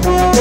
тебя.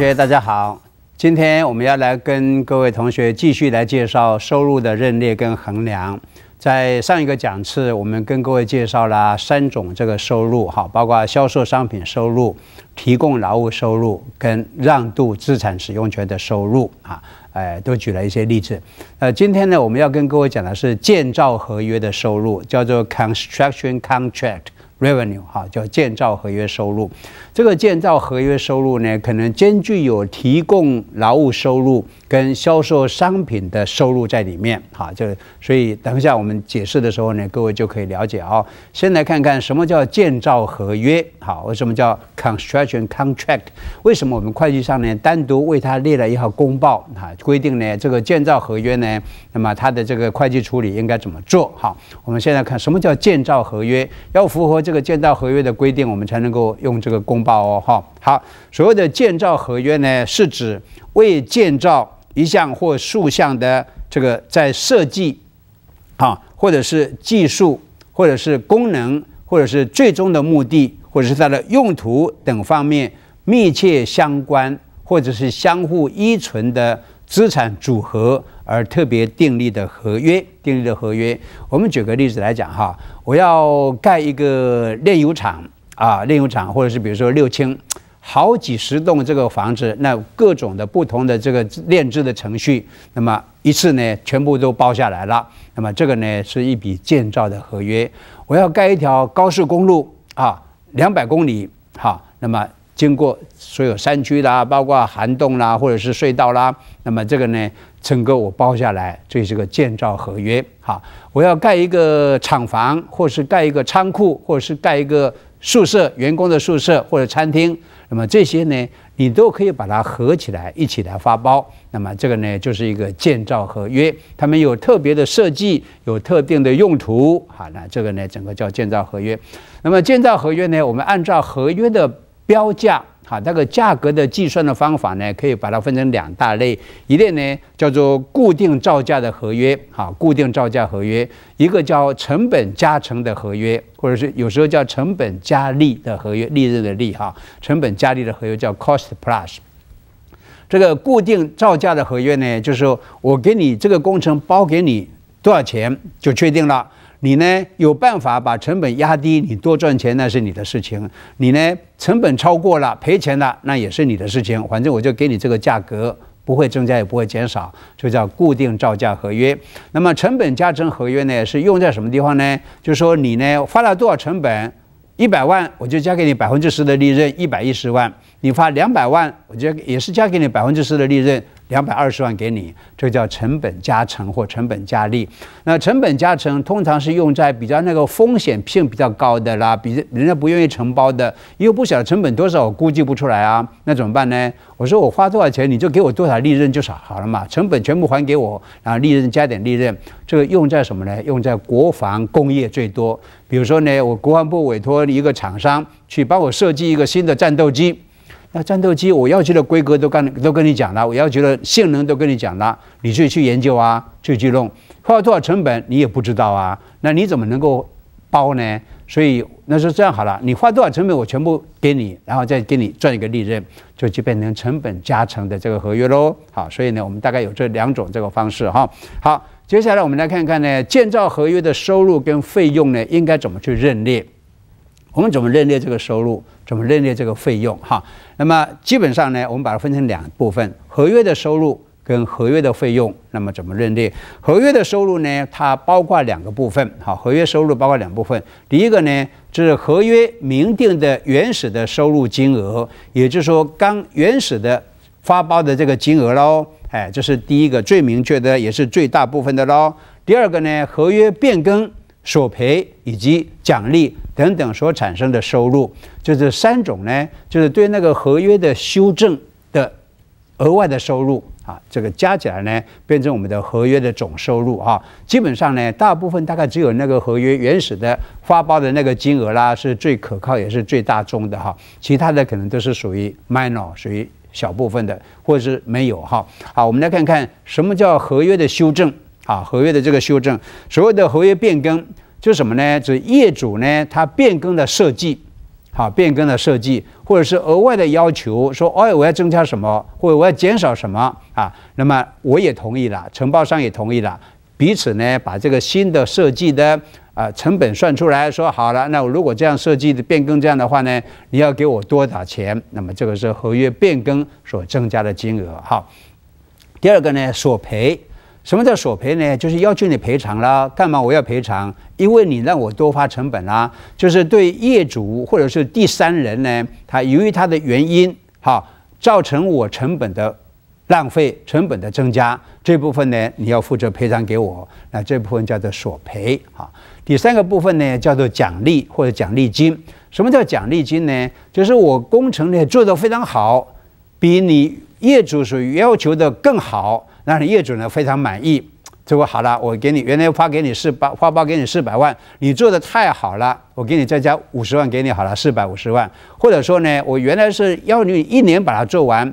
同学大家好，今天我们要来跟各位同学继续来介绍收入的认列跟衡量。在上一个讲次，我们跟各位介绍了三种这个收入，哈，包括销售商品收入、提供劳务收入跟让渡资产使用权的收入，啊，哎，都举了一些例子。呃，今天呢，我们要跟各位讲的是建造合约的收入，叫做 construction contract。Revenue 哈叫建造合约收入，这个建造合约收入呢，可能兼具有提供劳务收入。跟销售商品的收入在里面，哈，就所以等一下我们解释的时候呢，各位就可以了解哦。先来看看什么叫建造合约，好，为什么叫 construction contract？为什么我们会计上呢单独为它列了一号公报哈，规定呢，这个建造合约呢，那么它的这个会计处理应该怎么做？好，我们现在看什么叫建造合约，要符合这个建造合约的规定，我们才能够用这个公报哦，哈。好，所谓的建造合约呢，是指为建造一项或数项的这个在设计，啊，或者是技术，或者是功能，或者是最终的目的，或者是它的用途等方面密切相关，或者是相互依存的资产组合而特别订立的合约。订立的合约，我们举个例子来讲哈，我要盖一个炼油厂啊，炼油厂，或者是比如说六轻。好几十栋这个房子，那各种的不同的这个炼制的程序，那么一次呢全部都包下来了。那么这个呢是一笔建造的合约。我要盖一条高速公路啊，两百公里哈。那么经过所有山区啦，包括涵洞啦，或者是隧道啦。那么这个呢整个我包下来，这是个建造合约哈。我要盖一个厂房，或是盖一个仓库，或是盖一个宿舍，员工的宿舍或者餐厅。那么这些呢，你都可以把它合起来一起来发包。那么这个呢，就是一个建造合约，它们有特别的设计，有特定的用途。好，那这个呢，整个叫建造合约。那么建造合约呢，我们按照合约的标价。啊，那个价格的计算的方法呢，可以把它分成两大类，一类呢叫做固定造价的合约，哈，固定造价合约，一个叫成本加成的合约，或者是有时候叫成本加利的合约，利润的利哈，成本加利的合约叫 cost plus。这个固定造价的合约呢，就是我给你这个工程包给你多少钱就确定了。你呢有办法把成本压低，你多赚钱那是你的事情。你呢成本超过了赔钱了，那也是你的事情。反正我就给你这个价格，不会增加也不会减少，就叫固定造价合约。那么成本加成合约呢是用在什么地方呢？就是说你呢花了多少成本，一百万我就加给你百分之十的利润，一百一十万。你花两百万，我就也是加给你百分之十的利润。两百二十万给你，这叫成本加成或成本加利。那成本加成通常是用在比较那个风险性比较高的啦，比人家不愿意承包的，因为不晓得成本多少，我估计不出来啊，那怎么办呢？我说我花多少钱，你就给我多少利润就少好了嘛，成本全部还给我，然后利润加点利润。这个用在什么呢？用在国防工业最多。比如说呢，我国防部委托一个厂商去帮我设计一个新的战斗机。那战斗机我要求的规格都跟都跟你讲了，我要求的性能都跟你讲了，你己去研究啊，去去弄，花了多少成本你也不知道啊，那你怎么能够包呢？所以那就这样好了，你花多少成本我全部给你，然后再给你赚一个利润，就就变成成本加成的这个合约喽。好，所以呢，我们大概有这两种这个方式哈。好，接下来我们来看看呢，建造合约的收入跟费用呢，应该怎么去认列。我们怎么认定这个收入？怎么认定这个费用？哈，那么基本上呢，我们把它分成两部分：合约的收入跟合约的费用。那么怎么认定合约的收入呢？它包括两个部分。好，合约收入包括两部分。第一个呢，就是合约明定的原始的收入金额，也就是说刚原始的发包的这个金额喽。哎，这是第一个最明确的，也是最大部分的喽。第二个呢，合约变更。索赔以及奖励等等所产生的收入，就是三种呢，就是对那个合约的修正的额外的收入啊，这个加起来呢，变成我们的合约的总收入啊。基本上呢，大部分大概只有那个合约原始的发包的那个金额啦，是最可靠也是最大宗的哈。其他的可能都是属于 minor，属于小部分的，或者是没有哈。好，我们来看看什么叫合约的修正。啊，合约的这个修正，所谓的合约变更，就是什么呢？就是业主呢，他变更了设计，好，变更了设计，或者是额外的要求，说，哎，我要增加什么，或者我要减少什么啊？那么我也同意了，承包商也同意了，彼此呢把这个新的设计的啊成本算出来，说好了，那我如果这样设计的变更这样的话呢，你要给我多少钱？那么这个是合约变更所增加的金额哈。第二个呢，索赔。什么叫索赔呢？就是要求你赔偿啦。干嘛我要赔偿？因为你让我多花成本啦。就是对业主或者是第三人呢，他由于他的原因，哈，造成我成本的浪费、成本的增加，这部分呢你要负责赔偿给我。那这部分叫做索赔。哈，第三个部分呢叫做奖励或者奖励金。什么叫奖励金呢？就是我工程呢做得非常好，比你业主所要求的更好。但是业主呢非常满意，结果好了，我给你原来发给你四八发包给你四百万，你做的太好了，我给你再加五十万给你好了，四百五十万。或者说呢，我原来是要求你一年把它做完，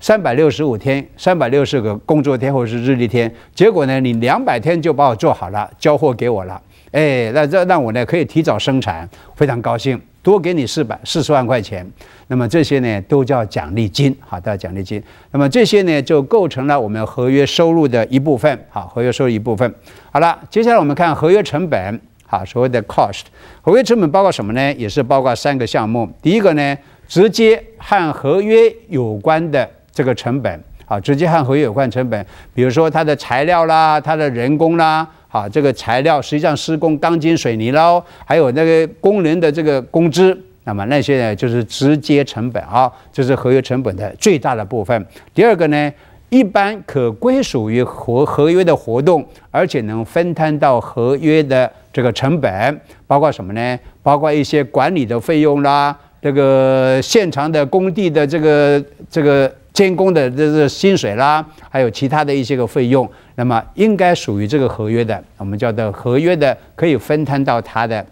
三百六十五天，三百六十个工作天或者是日历天，结果呢你两百天就把我做好了，交货给我了。哎，那这让我呢可以提早生产，非常高兴，多给你四百四十万块钱。那么这些呢都叫奖励金，好，叫奖励金。那么这些呢就构成了我们合约收入的一部分，好，合约收入一部分。好了，接下来我们看合约成本，好，所谓的 cost，合约成本包括什么呢？也是包括三个项目。第一个呢，直接和合约有关的这个成本。啊，直接和合约有关成本，比如说它的材料啦，它的人工啦，啊，这个材料实际上施工钢筋水泥喽，还有那个工人的这个工资，那么那些呢就是直接成本啊，这是合约成本的最大的部分。第二个呢，一般可归属于合合约的活动，而且能分摊到合约的这个成本，包括什么呢？包括一些管理的费用啦，这个现场的工地的这个这个。监工的这个薪水啦，还有其他的一些个费用，那么应该属于这个合约的，我们叫做合约的可以分摊到它的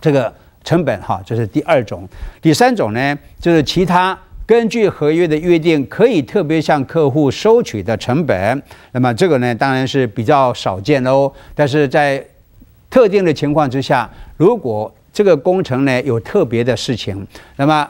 这个成本哈。这是第二种，第三种呢就是其他根据合约的约定可以特别向客户收取的成本。那么这个呢当然是比较少见喽，但是在特定的情况之下，如果这个工程呢有特别的事情，那么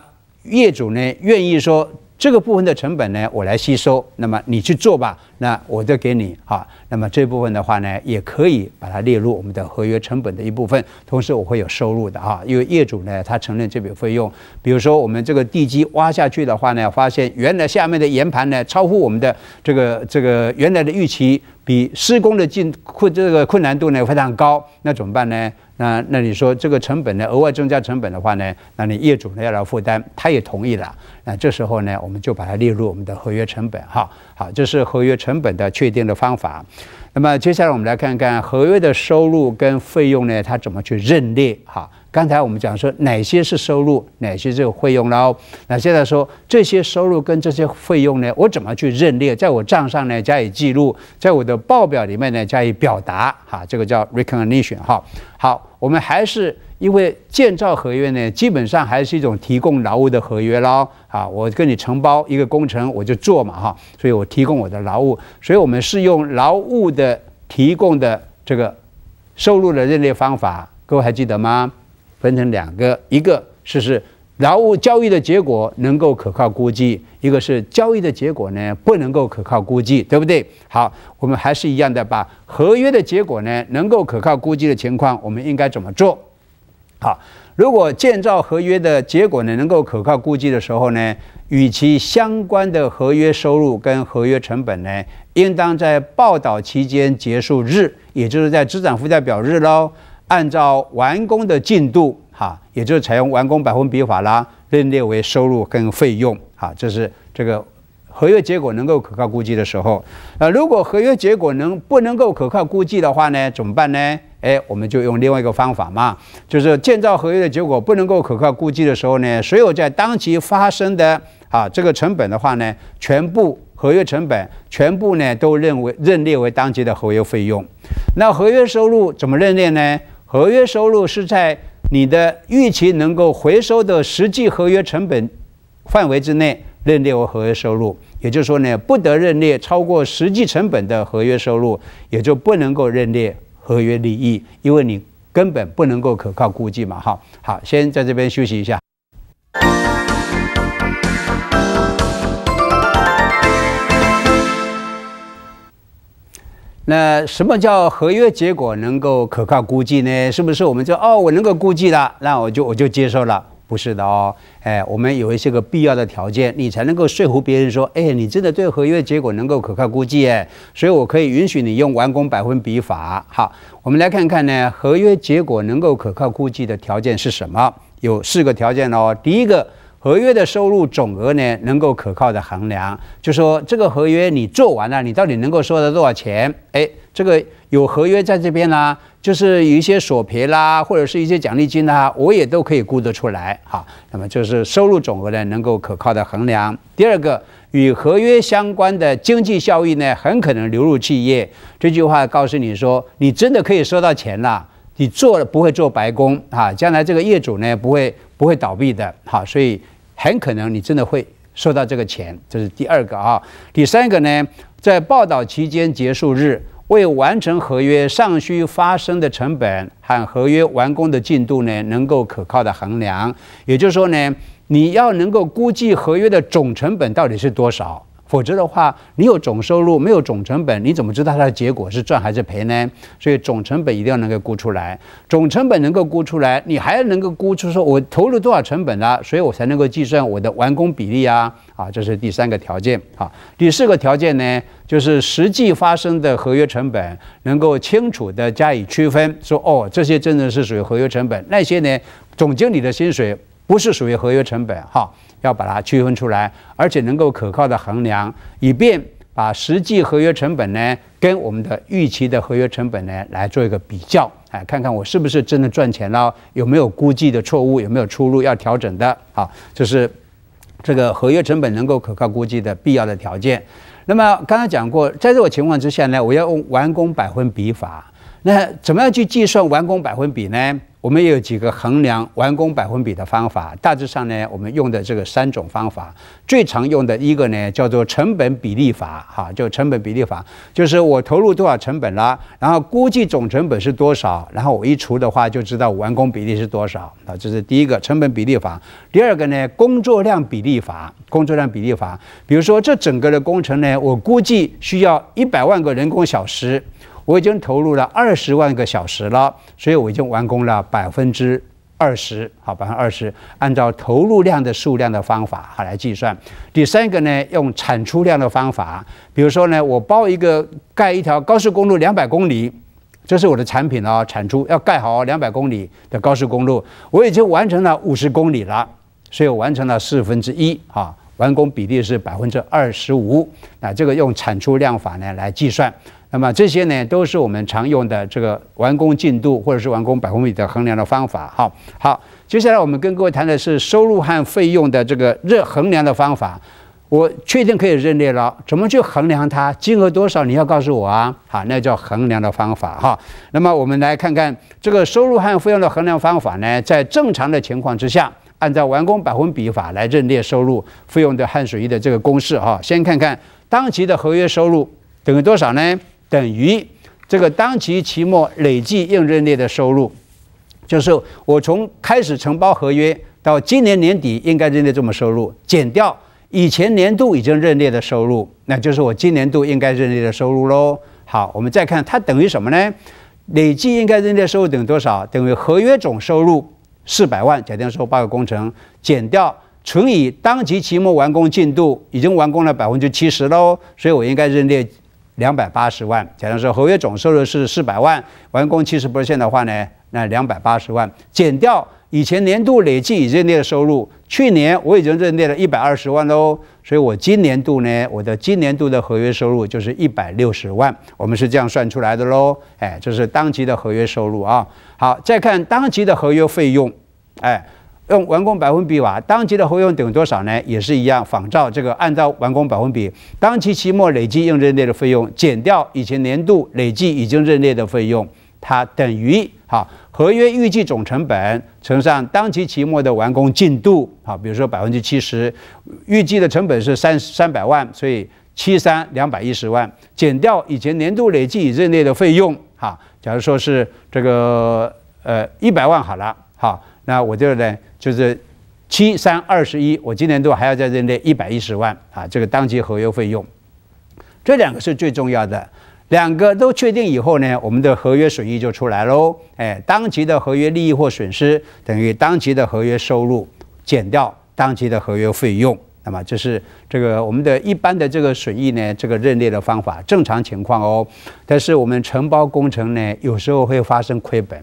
业主呢愿意说。这个部分的成本呢，我来吸收。那么你去做吧，那我就给你哈。那么这部分的话呢，也可以把它列入我们的合约成本的一部分，同时我会有收入的哈，因为业主呢他承认这笔费用。比如说我们这个地基挖下去的话呢，发现原来下面的岩盘呢超乎我们的这个这个原来的预期。比施工的进困这个困难度呢非常高，那怎么办呢？那那你说这个成本呢额外增加成本的话呢，那你业主呢要来负担，他也同意了。那这时候呢，我们就把它列入我们的合约成本哈。好，这是合约成本的确定的方法。那么接下来我们来看看合约的收入跟费用呢，它怎么去认列哈。刚才我们讲说哪些是收入，哪些是费用喽？那现在说这些收入跟这些费用呢，我怎么去认列，在我账上呢加以记录，在我的报表里面呢加以表达哈，这个叫 recognition 哈。好，我们还是因为建造合约呢，基本上还是一种提供劳务的合约咯啊，我跟你承包一个工程，我就做嘛哈，所以我提供我的劳务，所以我们是用劳务的提供的这个收入的认列方法，各位还记得吗？分成两个，一个是是劳务交易的结果能够可靠估计，一个是交易的结果呢不能够可靠估计，对不对？好，我们还是一样的，把合约的结果呢能够可靠估计的情况，我们应该怎么做？好，如果建造合约的结果呢能够可靠估计的时候呢，与其相关的合约收入跟合约成本呢，应当在报道期间结束日，也就是在资产负债表日喽。按照完工的进度，哈，也就是采用完工百分比法啦，认列为收入跟费用，哈，这是这个合约结果能够可靠估计的时候。那如果合约结果能不能够可靠估计的话呢，怎么办呢？哎，我们就用另外一个方法嘛，就是建造合约的结果不能够可靠估计的时候呢，所有在当期发生的啊这个成本的话呢，全部合约成本全部呢都认为认列为当期的合约费用。那合约收入怎么认列呢？合约收入是在你的预期能够回收的实际合约成本范围之内认列为合约收入，也就是说呢，不得认列超过实际成本的合约收入，也就不能够认列合约利益，因为你根本不能够可靠估计嘛。哈，好，先在这边休息一下。那什么叫合约结果能够可靠估计呢？是不是我们就哦，我能够估计了，那我就我就接受了？不是的哦，哎，我们有一些个必要的条件，你才能够说服别人说，哎，你真的对合约结果能够可靠估计哎，所以我可以允许你用完工百分比法。好，我们来看看呢，合约结果能够可靠估计的条件是什么？有四个条件哦。第一个。合约的收入总额呢，能够可靠的衡量，就说这个合约你做完了，你到底能够收到多少钱？哎，这个有合约在这边啦，就是有一些索赔啦，或者是一些奖励金啦，我也都可以估得出来哈。那么就是收入总额呢，能够可靠的衡量。第二个，与合约相关的经济效益呢，很可能流入企业。这句话告诉你说，你真的可以收到钱了，你做了不会做白工啊，将来这个业主呢不会不会倒闭的。好，所以。很可能你真的会收到这个钱，这是第二个啊。第三个呢，在报道期间结束日，未完成合约尚需发生的成本和合约完工的进度呢，能够可靠的衡量。也就是说呢，你要能够估计合约的总成本到底是多少。否则的话，你有总收入，没有总成本，你怎么知道它的结果是赚还是赔呢？所以总成本一定要能够估出来，总成本能够估出来，你还能够估出说我投入多少成本了，所以我才能够计算我的完工比例啊，啊，这是第三个条件啊。第四个条件呢，就是实际发生的合约成本能够清楚的加以区分，说哦，这些真的是属于合约成本，那些呢，总经理的薪水不是属于合约成本哈。要把它区分出来，而且能够可靠的衡量，以便把实际合约成本呢跟我们的预期的合约成本呢来做一个比较，哎，看看我是不是真的赚钱了，有没有估计的错误，有没有出入要调整的。好，就是这个合约成本能够可靠估计的必要的条件。那么刚才讲过，在这种情况之下呢，我要用完工百分比法，那怎么样去计算完工百分比呢？我们也有几个衡量完工百分比的方法，大致上呢，我们用的这个三种方法，最常用的一个呢叫做成本比例法，哈，就成本比例法，就是我投入多少成本了，然后估计总成本是多少，然后我一除的话，就知道完工比例是多少啊，这是第一个成本比例法。第二个呢，工作量比例法，工作量比例法，比如说这整个的工程呢，我估计需要一百万个人工小时。我已经投入了二十万个小时了，所以我已经完工了百分之二十，好，百分之二十。按照投入量的数量的方法，好来计算。第三个呢，用产出量的方法，比如说呢，我包一个盖一条高速公路两百公里，这是我的产品哦，产出要盖好两百公里的高速公路，我已经完成了五十公里了，所以我完成了四分之一，啊，完工比例是百分之二十五。那这个用产出量法呢来计算。那么这些呢，都是我们常用的这个完工进度或者是完工百分比的衡量的方法。哈，好，接下来我们跟各位谈的是收入和费用的这个热衡量的方法。我确定可以认列了，怎么去衡量它？金额多少？你要告诉我啊。好，那叫衡量的方法。哈，那么我们来看看这个收入和费用的衡量方法呢？在正常的情况之下，按照完工百分比法来认列收入费用的汗水一的这个公式。哈，先看看当期的合约收入等于多少呢？等于这个当期期末累计应认列的收入，就是我从开始承包合约到今年年底应该认列这么收入，减掉以前年度已经认列的收入，那就是我今年度应该认列的收入喽。好，我们再看它等于什么呢？累计应该认列收入等于多少？等于合约总收入四百万，假定说八个工程，减掉乘以当期期末完工进度，已经完工了百分之七十喽，所以我应该认列。两百八十万，假如说合约总收入是四百万，完工 percent 的话呢，那两百八十万减掉以前年度累计已认列的收入，去年我已经认列了一百二十万喽，所以我今年度呢，我的今年度的合约收入就是一百六十万，我们是这样算出来的喽，哎，这是当期的合约收入啊。好，再看当期的合约费用，哎。用完工百分比吧，当期的费用等于多少呢？也是一样，仿照这个，按照完工百分比，当期期末累计用认列的费用减掉以前年度累计已经认列的费用，它等于哈，合约预计总成本乘上当期期末的完工进度，好，比如说百分之七十，预计的成本是三三百万，所以七三两百一十万，减掉以前年度累计已认列的费用，哈，假如说是这个呃一百万好了，好，那我就呢。就是七三二十一，我今年度还要再认列一百一十万啊，这个当期合约费用，这两个是最重要的，两个都确定以后呢，我们的合约损益就出来喽。哎，当期的合约利益或损失等于当期的合约收入减掉当期的合约费用。那么这是这个我们的一般的这个损益呢，这个认列的方法正常情况哦。但是我们承包工程呢，有时候会发生亏本，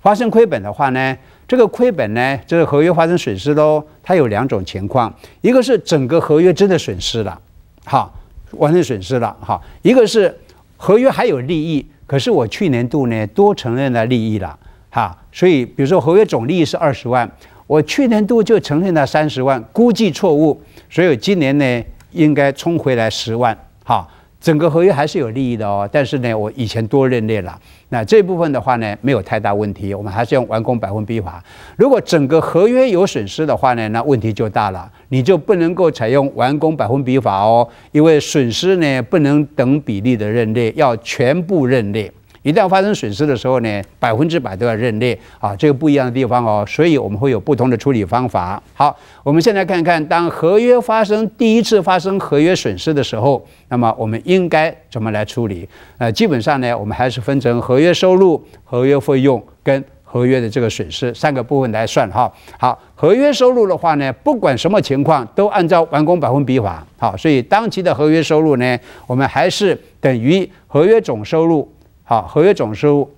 发生亏本的话呢？这个亏本呢，就是合约发生损失喽。它有两种情况，一个是整个合约真的损失了，哈，完全损失了，哈；一个是合约还有利益，可是我去年度呢多承认了利益了，哈。所以，比如说合约总利益是二十万，我去年度就承认了三十万，估计错误，所以今年呢应该冲回来十万，哈。整个合约还是有利益的哦，但是呢，我以前多认列了，那这部分的话呢，没有太大问题。我们还是用完工百分比法。如果整个合约有损失的话呢，那问题就大了，你就不能够采用完工百分比法哦，因为损失呢不能等比例的认列，要全部认列。一旦发生损失的时候呢，百分之百都要认列啊，这个不一样的地方哦，所以我们会有不同的处理方法。好，我们现在看看，当合约发生第一次发生合约损失的时候，那么我们应该怎么来处理？呃，基本上呢，我们还是分成合约收入、合约费用跟合约的这个损失三个部分来算哈。好，合约收入的话呢，不管什么情况都按照完工百分比法。好，所以当期的合约收入呢，我们还是等于合约总收入。好，合约总收入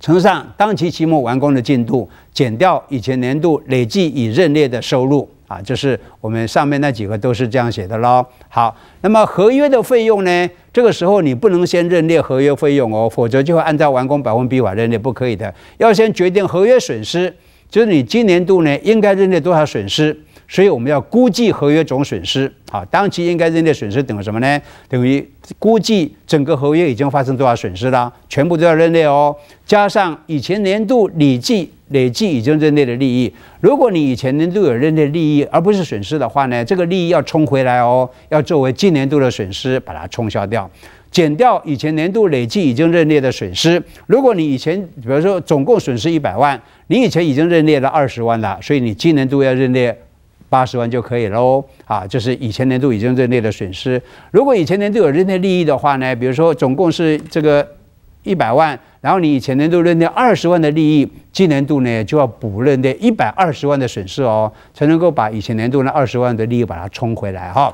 乘上当期期末完工的进度，减掉以前年度累计已认列的收入啊，就是我们上面那几个都是这样写的喽。好，那么合约的费用呢？这个时候你不能先认列合约费用哦，否则就会按照完工百分比法认列，不可以的。要先决定合约损失，就是你今年度呢应该认列多少损失。所以我们要估计合约总损失，好，当期应该认列损失等于什么呢？等于估计整个合约已经发生多少损失了，全部都要认列哦。加上以前年度累计累计已经认列的利益，如果你以前年度有认列利益而不是损失的话呢，这个利益要冲回来哦，要作为今年度的损失把它冲销掉，减掉以前年度累计已经认列的损失。如果你以前，比如说总共损失一百万，你以前已经认列了二十万了，所以你今年度要认列。八十万就可以了哦，啊，就是以前年度已经认列的损失。如果以前年度有认列利益的话呢，比如说总共是这个一百万，然后你以前年度认列二十万的利益，今年度呢就要补认列一百二十万的损失哦，才能够把以前年度那二十万的利益把它冲回来哈。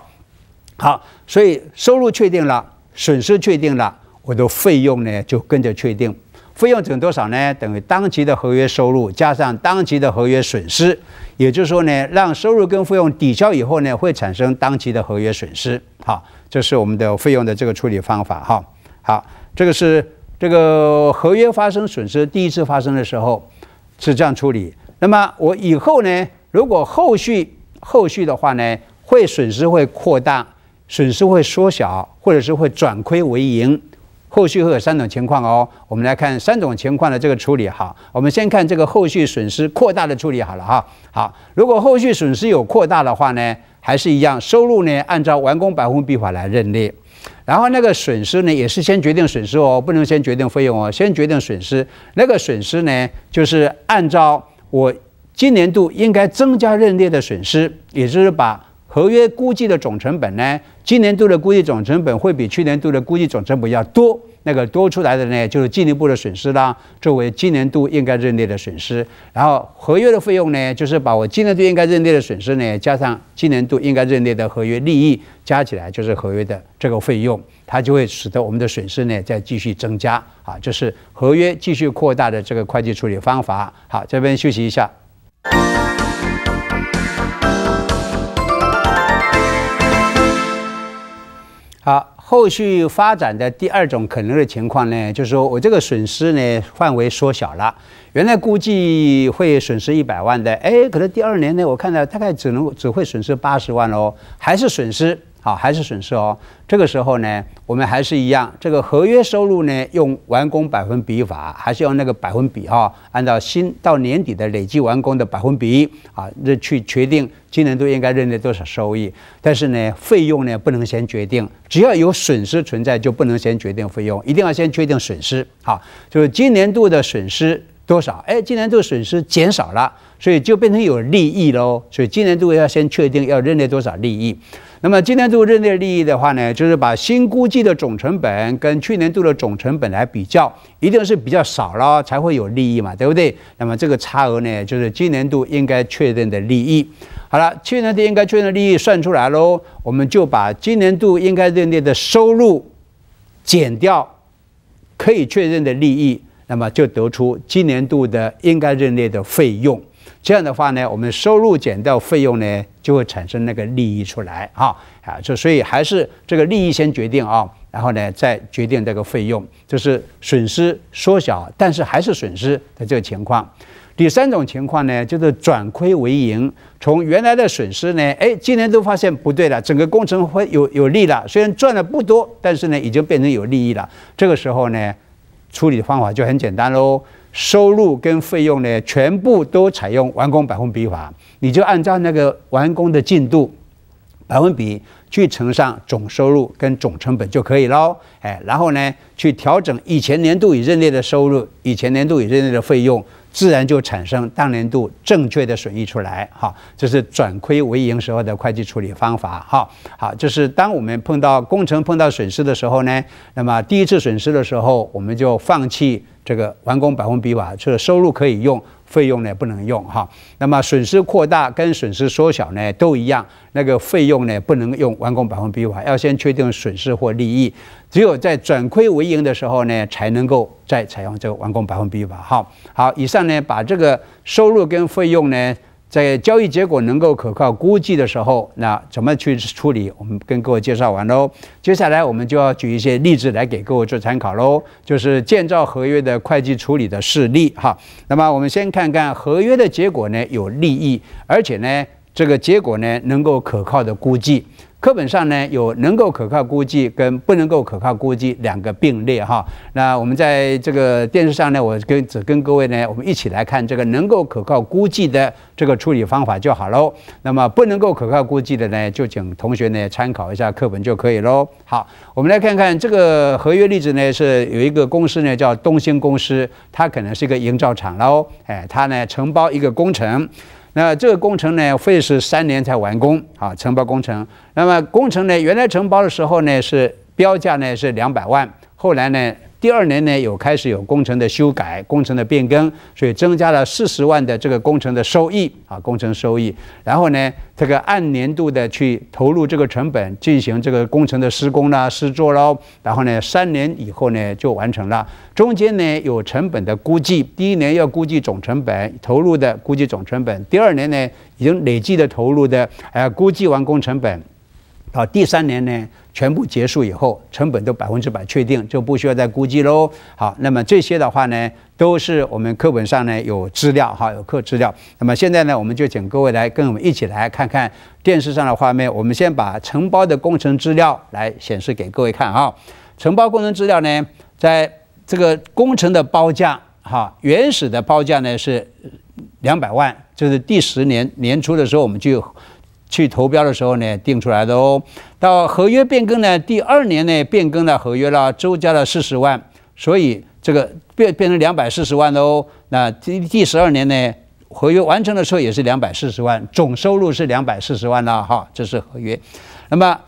好，所以收入确定了，损失确定了，我的费用呢就跟着确定。费用等于多少呢？等于当期的合约收入加上当期的合约损失，也就是说呢，让收入跟费用抵消以后呢，会产生当期的合约损失。好，这是我们的费用的这个处理方法。哈，好，这个是这个合约发生损失第一次发生的时候是这样处理。那么我以后呢，如果后续后续的话呢，会损失会扩大，损失会缩小，或者是会转亏为盈。后续会有三种情况哦，我们来看三种情况的这个处理。好，我们先看这个后续损失扩大的处理。好了哈，好，如果后续损失有扩大的话呢，还是一样，收入呢按照完工百分比法来认列，然后那个损失呢也是先决定损失哦，不能先决定费用哦，先决定损失。那个损失呢就是按照我今年度应该增加认列的损失，也就是把。合约估计的总成本呢？今年度的估计总成本会比去年度的估计总成本要多。那个多出来的呢，就是进一步的损失啦，作为今年度应该认列的损失。然后合约的费用呢，就是把我今年度应该认列的损失呢，加上今年度应该认列的合约利益，加起来就是合约的这个费用。它就会使得我们的损失呢，再继续增加啊，就是合约继续扩大的这个会计处理方法。好，这边休息一下。后续发展的第二种可能的情况呢，就是说我这个损失呢范围缩小了，原来估计会损失一百万的，哎，可能第二年呢，我看到大概只能只会损失八十万喽，还是损失。好，还是损失哦。这个时候呢，我们还是一样，这个合约收入呢，用完工百分比法，还是用那个百分比哈，按照新到年底的累计完工的百分比啊，去确定今年度应该认列多少收益。但是呢，费用呢不能先决定，只要有损失存在就不能先决定费用，一定要先确定损失。好，就是今年度的损失。多少？哎，今年度损失减少了，所以就变成有利益喽。所以今年度要先确定要认列多少利益。那么今年度认列利益的话呢，就是把新估计的总成本跟去年度的总成本来比较，一定是比较少了才会有利益嘛，对不对？那么这个差额呢，就是今年度应该确认的利益。好了，去年度应该确认的利益算出来喽，我们就把今年度应该认列的收入减掉可以确认的利益。那么就得出今年度的应该认列的费用，这样的话呢，我们收入减掉费用呢，就会产生那个利益出来啊啊，就所以还是这个利益先决定啊，然后呢再决定这个费用，就是损失缩小，但是还是损失的这个情况。第三种情况呢，就是转亏为盈，从原来的损失呢，哎，今年都发现不对了，整个工程会有有利了，虽然赚的不多，但是呢已经变成有利益了。这个时候呢？处理的方法就很简单喽，收入跟费用呢，全部都采用完工百分比法，你就按照那个完工的进度百分比去乘上总收入跟总成本就可以喽，哎，然后呢，去调整以前年度以任内的收入，以前年度以任内的费用。自然就产生当年度正确的损益出来，哈，这是转亏为盈时候的会计处理方法，哈，好，就是当我们碰到工程碰到损失的时候呢，那么第一次损失的时候，我们就放弃。这个完工百分比法，这个收入可以用，费用呢不能用哈。那么损失扩大跟损失缩小呢都一样，那个费用呢不能用完工百分比法，要先确定损失或利益，只有在转亏为盈的时候呢才能够再采用这个完工百分比法哈。好，以上呢把这个收入跟费用呢。在交易结果能够可靠估计的时候，那怎么去处理？我们跟各位介绍完喽。接下来我们就要举一些例子来给各位做参考喽，就是建造合约的会计处理的事例哈。那么我们先看看合约的结果呢有利益，而且呢这个结果呢能够可靠的估计。课本上呢有能够可靠估计跟不能够可靠估计两个并列哈，那我们在这个电视上呢，我跟只跟各位呢，我们一起来看这个能够可靠估计的这个处理方法就好喽。那么不能够可靠估计的呢，就请同学呢参考一下课本就可以喽。好，我们来看看这个合约例子呢，是有一个公司呢叫东兴公司，它可能是一个营造厂喽，哎，它呢承包一个工程。那这个工程呢，费是三年才完工啊，承包工程。那么工程呢，原来承包的时候呢，是标价呢是两百万，后来呢。第二年呢，有开始有工程的修改、工程的变更，所以增加了四十万的这个工程的收益啊，工程收益。然后呢，这个按年度的去投入这个成本，进行这个工程的施工啦、施作喽。然后呢，三年以后呢就完成了。中间呢有成本的估计，第一年要估计总成本投入的估计总成本，第二年呢已经累计的投入的，呃，估计完工程本。好，第三年呢，全部结束以后，成本都百分之百确定，就不需要再估计喽。好，那么这些的话呢，都是我们课本上呢有资料哈，有课资料。那么现在呢，我们就请各位来跟我们一起来看看电视上的画面。我们先把承包的工程资料来显示给各位看哈。承包工程资料呢，在这个工程的包价哈，原始的包价呢是两百万，就是第十年年初的时候我们就有。去投标的时候呢，定出来的哦。到合约变更呢，第二年呢，变更了合约了，增加了四十万，所以这个变变成两百四十万喽。哦。那第第十二年呢，合约完成的时候也是两百四十万，总收入是两百四十万了哈，这是合约。那么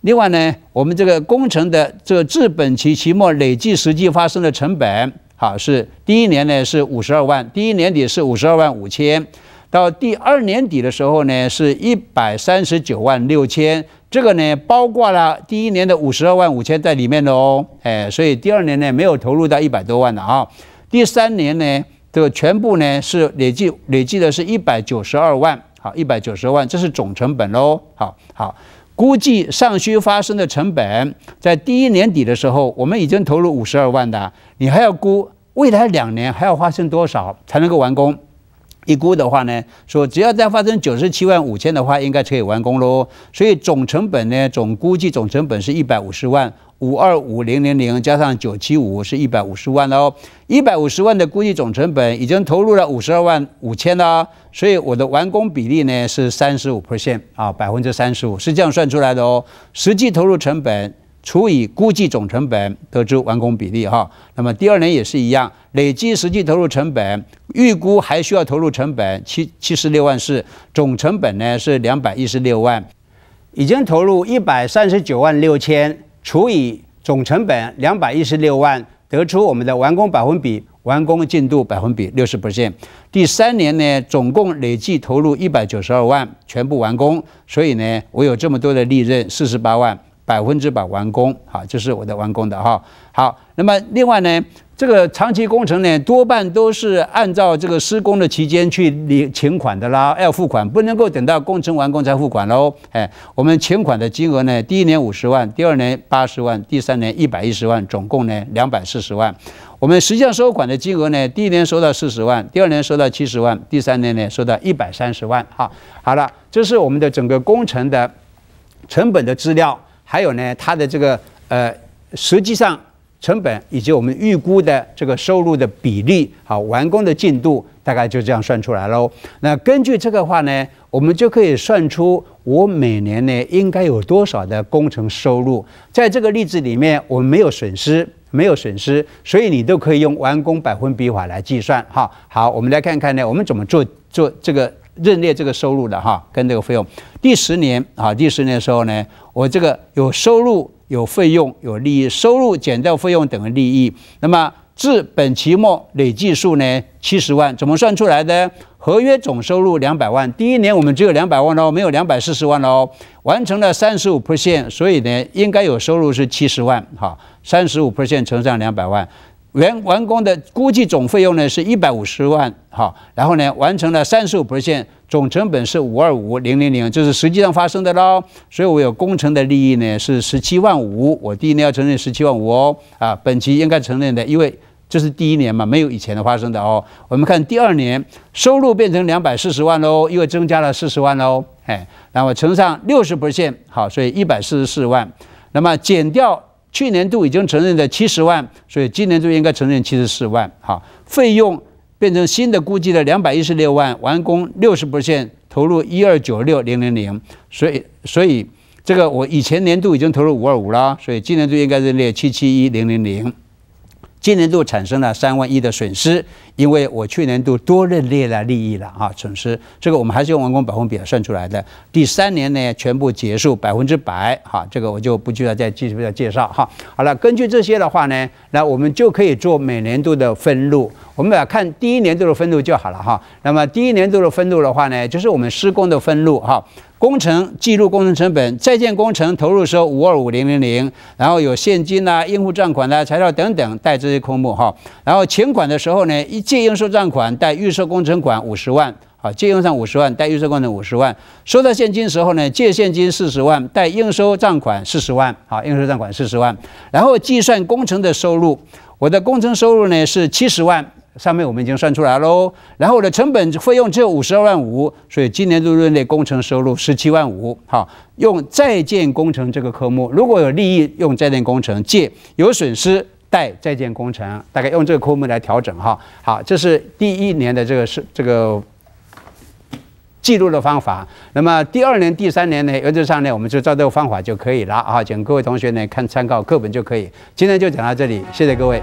另外呢，我们这个工程的这个至本期期末累计实际发生的成本，好是第一年呢是五十二万，第一年底是五十二万五千。到第二年底的时候呢，是一百三十九万六千，这个呢包括了第一年的五十二万五千在里面的哦，哎，所以第二年呢没有投入到一百多万的啊，第三年呢，这个全部呢是累计累计的是一百九十二万，好，一百九十万，这是总成本喽，好好，估计尚需发生的成本，在第一年底的时候，我们已经投入五十二万的，你还要估未来两年还要发生多少才能够完工？一估的话呢，说只要再发生九十七万五千的话，应该可以完工喽。所以总成本呢，总估计总成本是一百五十万五二五零零零，加上九七五是一百五十万喽、哦。一百五十万的估计总成本已经投入了五十二万五千了，所以我的完工比例呢是三十五 percent 啊，百分之三十五是这样算出来的哦。实际投入成本。除以估计总成本，得知完工比例哈。那么第二年也是一样，累计实际投入成本，预估还需要投入成本七七十六万四，总成本呢是两百一十六万，已经投入一百三十九万六千，除以总成本两百一十六万，得出我们的完工百分比，完工进度百分比六十不限。第三年呢，总共累计投入一百九十二万，全部完工，所以呢，我有这么多的利润四十八万。百分之百完工，好，这是我的完工的哈。好，那么另外呢，这个长期工程呢，多半都是按照这个施工的期间去领请款的啦，要付款，不能够等到工程完工才付款喽。哎，我们请款的金额呢，第一年五十万，第二年八十万，第三年一百一十万，总共呢两百四十万。我们实际上收款的金额呢，第一年收到四十万，第二年收到七十万，第三年呢收到一百三十万。哈，好了，这是我们的整个工程的成本的资料。还有呢，它的这个呃，实际上成本以及我们预估的这个收入的比例，好，完工的进度大概就这样算出来喽。那根据这个话呢，我们就可以算出我每年呢应该有多少的工程收入。在这个例子里面，我们没有损失，没有损失，所以你都可以用完工百分比法来计算。哈，好，我们来看看呢，我们怎么做做这个。认列这个收入的哈，跟这个费用。第十年啊，第十年的时候呢，我这个有收入、有费用、有利益，收入减掉费用等于利益。那么至本期末累计数呢，七十万，怎么算出来的？合约总收入两百万，第一年我们只有两百万喽，没有两百四十万喽，完成了三十五 percent，所以呢，应该有收入是七十万哈，三十五 percent 乘上两百万。原完工的估计总费用呢是一百五十万哈，然后呢完成了三十五 percent，总成本是五二五零零零，这是实际上发生的喽。所以我有工程的利益呢是十七万五，我第一年要承认十七万五哦啊，本期应该承认的，因为这是第一年嘛，没有以前的发生的哦。我们看第二年收入变成两百四十万喽，因为增加了四十万喽，哎，然后乘上六十 percent，好，所以一百四十四万，那么减掉。去年度已经承认的七十万，所以今年度应该承认七十四万。好，费用变成新的估计的两百一十六万，完工六十%，投入一二九六零零零，所以所以这个我以前年度已经投入五二五了，所以今年度应该是列七七一零零零。今年度产生了三万亿的损失，因为我去年度多认列了利益了啊，损失这个我们还是用完工百分比来算出来的。第三年呢，全部结束百分之百哈，这个我就不需要再继续再介绍哈。好了，根据这些的话呢，那我们就可以做每年度的分录，我们来看第一年度的分录就好了哈。那么第一年度的分录的话呢，就是我们施工的分录哈。工程记录工程成本，在建工程投入收五二五零零零，然后有现金呐、应付账款呐、材料等等，带这些科目哈。然后钱款的时候呢，一借应收账款带预收工程款五十万，好，借用上五十万带预收工程五十万。收到现金时候呢，借现金四十万带应收账款四十万，好，应收账款四十万。然后计算工程的收入，我的工程收入呢是七十万。上面我们已经算出来喽，然后我的成本费用只有五十二万五，所以今年度润的工程收入十七万五。好，用在建工程这个科目，如果有利益用在建工程借，有损失贷在建工程，大概用这个科目来调整哈。好，这是第一年的这个是这个记录的方法。那么第二年、第三年呢，原则上呢我们就照这个方法就可以了啊。请各位同学呢看参考课本就可以。今天就讲到这里，谢谢各位。